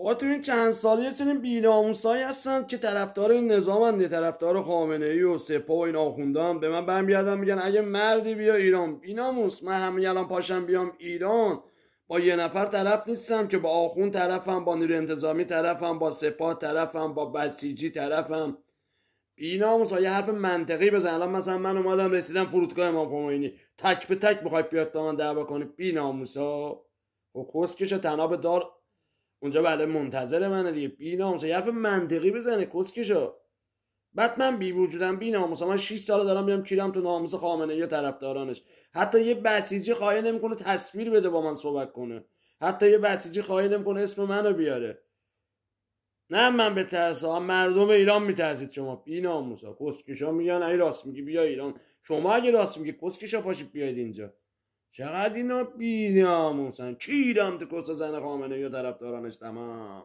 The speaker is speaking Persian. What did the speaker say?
آقا تو این چند سالی یه سری بیناموسایی هستن که طرفدار این نظامن طرفدار خامنه ای و سپاه و این آخوندان به من برمیگردن میگن اگه مردی بیا ایران بیناموس من همین الان پاشم بیام ایران با یه نفر طرف نیستم که با آخون طرفم با نیرو انتظامی طرفم با سپاه طرفم با بسیجی طرفم بیناموس یه حرف منطقی بزن الان مثلا من اومدم رسیدم فرودگاه امام خمینی تک به تک میخوای بیاد با من دعوا کنی بیناموسا و خب کسکش تناب دار اونجا بله منتظر منه دیگه بی ناموسه یه حرف منطقی بزنه کسکشو بعد من بی وجودم بی ناموسه من 6 سال دارم میام کیرم تو ناموس خامنه یا طرفدارانش حتی یه بسیجی خواهی نمیکنه تصویر بده با من صحبت کنه حتی یه بسیجی خواهی نمیکنه اسم منو بیاره نه من به ترسا مردم ایران میترسید شما بی ناموسا کسکشا میگن ای راست میگی بیا ایران شما اگه راست میگی کسکشا پاشید بیاید اینجا چقدر اینا بیناموسن کی تو کس زن خامنه یا طرفدارانش تمام